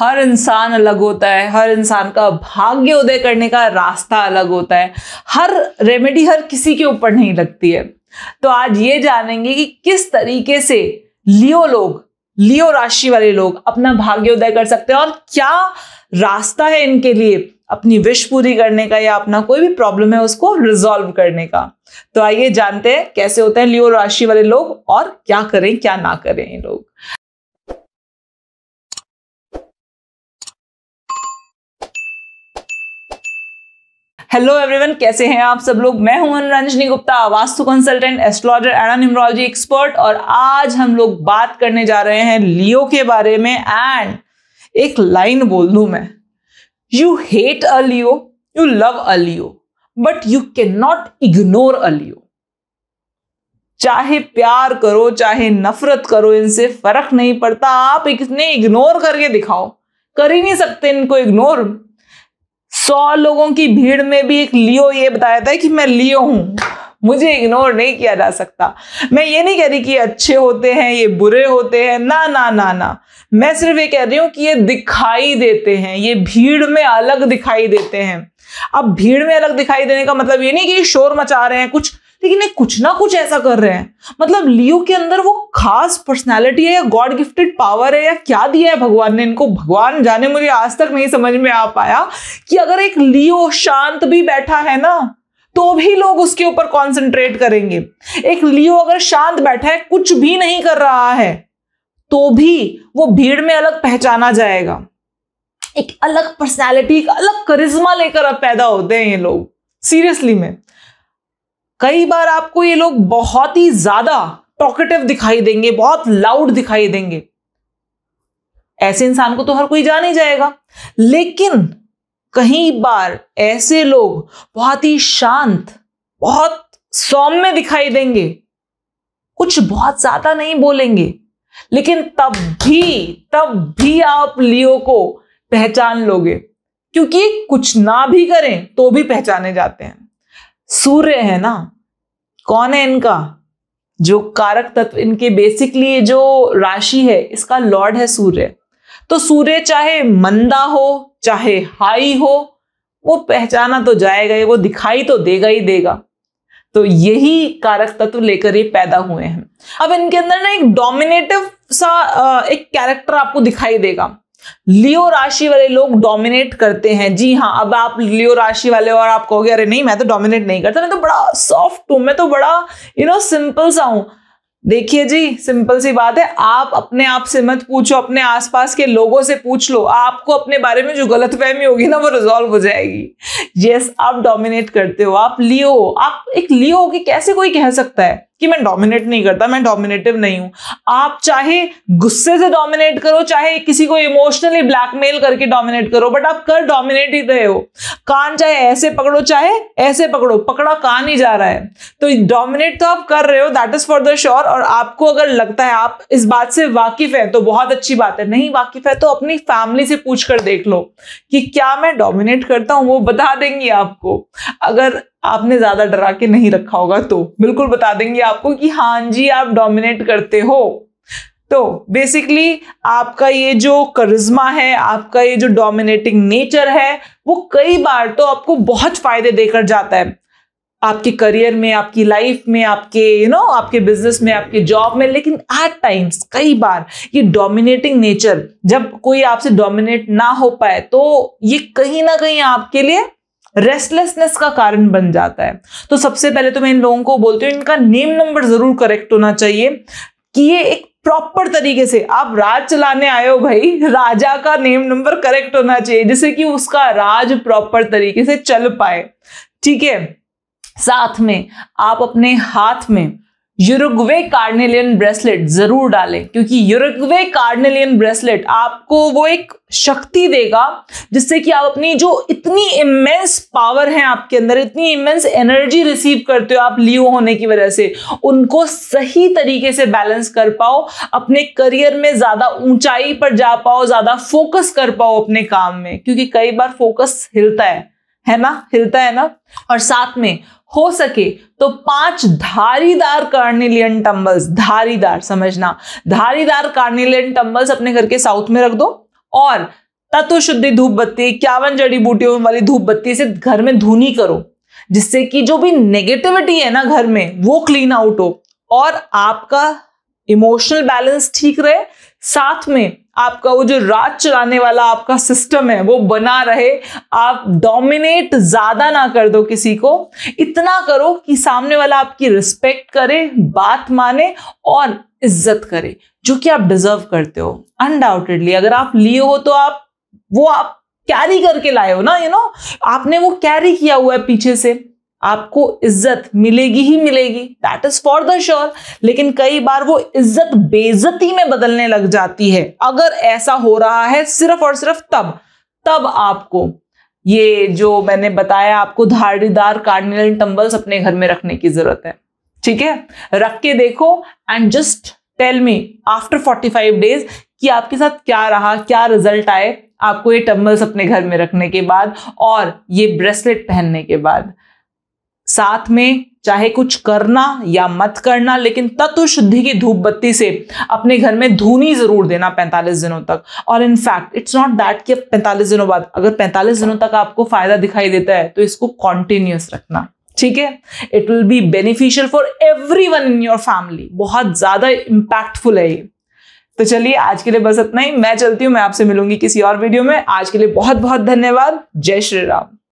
हर इंसान अलग होता है हर इंसान का भाग्य उदय करने का रास्ता अलग होता है हर रेमेडी हर किसी के ऊपर नहीं लगती है तो आज ये जानेंगे कि किस तरीके से लियो लोग लियो राशि वाले लोग अपना भाग्य उदय कर सकते हैं और क्या रास्ता है इनके लिए अपनी विश पूरी करने का या अपना कोई भी प्रॉब्लम है उसको रिजॉल्व करने का तो आइए जानते हैं कैसे होते हैं लियो राशि वाले लोग और क्या करें क्या ना करें ये लोग हेलो एवरीवन कैसे हैं आप सब लोग मैं हूं Ranjani Gupta vastu consultant astrologer and numerology expert और आज हम लोग बात करने जा रहे हैं लियो के बारे में एंड एक लाइन बोल दू मैं you hate a Leo you love a Leo but you can not ignore a Leo चाहे प्यार करो चाहे नफरत करो इनसे फर्क नहीं पड़ता आप इतने इग्नोर करके दिखाओ कर ही नहीं सकते इनको इग्नोर सौ लोगों की भीड़ में भी एक लियो ये बताया था कि मैं लियो हूं मुझे इग्नोर नहीं किया जा सकता मैं ये नहीं कह रही कि ये अच्छे होते हैं ये बुरे होते हैं ना ना ना ना मैं सिर्फ ये कह रही हूं कि ये दिखाई देते हैं ये भीड़ में अलग दिखाई देते हैं अब भीड़ में अलग दिखाई देने का मतलब ये नहीं कि शोर मचा रहे हैं कुछ लेकिन ये कुछ ना कुछ ऐसा कर रहे हैं मतलब लियो के अंदर वो खास पर्सनैलिटी है या गॉड गिफ्टेड पावर है या क्या दिया है भगवान ने इनको भगवान जाने मुझे आज तक नहीं समझ में आ पाया कि अगर एक लियो शांत भी बैठा है ना तो भी लोग उसके ऊपर कॉन्सेंट्रेट करेंगे एक लियो अगर शांत बैठा है कुछ भी नहीं कर रहा है तो भी वो भीड़ में अलग पहचाना जाएगा एक अलग पर्सनैलिटी एक अलग करिश्मा लेकर अब पैदा होते हैं ये लोग सीरियसली में कई बार आपको ये लोग बहुत ही ज्यादा टॉकेटिव दिखाई देंगे बहुत लाउड दिखाई देंगे ऐसे इंसान को तो हर कोई जान ही जाएगा लेकिन कई बार ऐसे लोग बहुत ही शांत बहुत सौम्य दिखाई देंगे कुछ बहुत ज्यादा नहीं बोलेंगे लेकिन तब भी तब भी आप लियो को पहचान लोगे क्योंकि कुछ ना भी करें तो भी पहचाने जाते हैं सूर्य है ना कौन है इनका जो कारक तत्व इनके बेसिकली जो राशि है इसका लॉर्ड है सूर्य तो सूर्य चाहे मंदा हो चाहे हाई हो वो पहचाना तो जाएगा ही वो दिखाई तो देगा ही देगा तो यही कारक तत्व लेकर ये पैदा हुए हैं अब इनके अंदर ना एक डोमिनेटिव सा एक कैरेक्टर आपको दिखाई देगा लियो राशि वाले लोग डोमिनेट करते हैं जी हाँ अब आप लियो राशि वाले और आप कहोगे अरे नहीं मैं तो डोमिनेट नहीं करता मैं तो बड़ा सॉफ्ट हूं मैं तो बड़ा यू नो सिंपल सा हूं देखिए जी सिंपल सी बात है आप अपने आप से मत पूछो अपने आसपास के लोगों से पूछ लो आपको अपने बारे में जो गलत फहमी होगी ना वो रिजॉल्व हो जाएगी यस yes, आप डोमिनेट करते हो आप लियो आप एक लियो कि कैसे कोई कह सकता है कि मैं डोमिनेट नहीं करता मैं डोमिनेटिव नहीं हूं आप चाहे गुस्से से डोमिनेट करो चाहे किसी को इमोशनली ब्लैकमेल करके डोमिनेट करो बट आप कर डोमिनेट ही रहे हो कान चाहे ऐसे पकड़ो चाहे ऐसे पकड़ो पकड़ा कान ही जा रहा है तो डोमिनेट तो आप कर रहे हो that is for the sure और आपको अगर लगता है आप इस बात से वाकिफ है तो बहुत अच्छी बात है नहीं वाकिफ है तो अपनी फैमिली से पूछ कर देख लो कि क्या मैं डोमिनेट करता हूं वो बता देंगी आपको अगर आपने ज़्यादा डरा के नहीं रखा होगा तो बिल्कुल बता देंगे आपको कि हाँ जी आप डोमिनेट करते हो तो बेसिकली आपका ये जो करिज्मा है आपका ये जो डोमिनेटिंग नेचर है वो कई बार तो आपको बहुत फायदे देकर जाता है आपके करियर में आपकी लाइफ में आपके यू नो आपके बिजनेस में आपके जॉब में लेकिन एट टाइम्स कई बार ये डोमिनेटिंग नेचर जब कोई आपसे डोमिनेट ना हो पाए तो ये कहीं ना कहीं आपके लिए रेस्टलेसनेस का कारण बन जाता है तो सबसे पहले तो मैं इन लोगों को बोलती हूँ इनका नेम नंबर जरूर करेक्ट होना चाहिए कि ये एक प्रॉपर तरीके से आप राज चलाने आए हो भाई राजा का नेम नंबर करेक्ट होना चाहिए जिससे कि उसका राज प्रॉपर तरीके से चल पाए ठीक है साथ में आप अपने हाथ में यूरुग्वे कार्नेलियन ब्रेसलेट जरूर डालें क्योंकि यूरुग्वे कार्नेलियन ब्रेसलेट आपको वो एक शक्ति देगा जिससे कि आप अपनी जो इतनी इमेंस पावर है आपके अंदर इतनी इमेंस एनर्जी रिसीव करते हो आप लियो होने की वजह से उनको सही तरीके से बैलेंस कर पाओ अपने करियर में ज़्यादा ऊंचाई पर जा पाओ ज़्यादा फोकस कर पाओ अपने काम में क्योंकि कई बार फोकस हिलता है है ना हिलता है ना और साथ में हो सके तो पांच धारीदार कार्निलियन टम्बल्स धारीदार समझना धारीदार कार्निलियन टम्बल्स अपने घर के साउथ में रख दो और तत्व शुद्धि धूप बत्ती इक्यावन जड़ी बूटियों वाली धूप बत्ती से घर में धुनी करो जिससे कि जो भी नेगेटिविटी है ना घर में वो क्लीन आउट हो और आपका इमोशनल बैलेंस ठीक रहे साथ में आपका वो जो राज चलाने वाला आपका सिस्टम है वो बना रहे आप डोमिनेट ज्यादा ना कर दो किसी को इतना करो कि सामने वाला आपकी रिस्पेक्ट करे बात माने और इज्जत करे जो कि आप डिजर्व करते हो अनडाउटेडली अगर आप लिए हो तो आप वो आप कैरी करके लाए हो ना यू you नो know? आपने वो कैरी किया हुआ है पीछे से आपको इज्जत मिलेगी ही मिलेगी that is for the sure लेकिन कई बार वो इज्जत बेजती में बदलने लग जाती है अगर ऐसा हो रहा है सिर्फ और सिर्फ तब तब आपको ये जो मैंने बताया आपको धारीदार कार्डिनल टम्बल्स अपने घर में रखने की जरूरत है ठीक है रख के देखो and just tell me after 45 days कि आपके साथ क्या रहा क्या रिजल्ट आए आपको ये टम्बल्स अपने घर में रखने के बाद और ये ब्रेसलेट पहनने के बाद साथ में चाहे कुछ करना या मत करना लेकिन तत्व शुद्धि की धूप बत्ती से अपने घर में धूनी जरूर देना 45 दिनों तक और इनफैक्ट इट्स नॉट दैट कि 45 दिनों बाद अगर 45 दिनों तक आपको फायदा दिखाई देता है तो इसको कॉन्टिन्यूस रखना ठीक है it will be beneficial for everyone in your family बहुत ज्यादा इंपैक्टफुल है ये तो चलिए आज के लिए बस इतना ही मैं चलती हूँ मैं आपसे मिलूंगी किसी और वीडियो में आज के लिए बहुत बहुत धन्यवाद जय श्री राम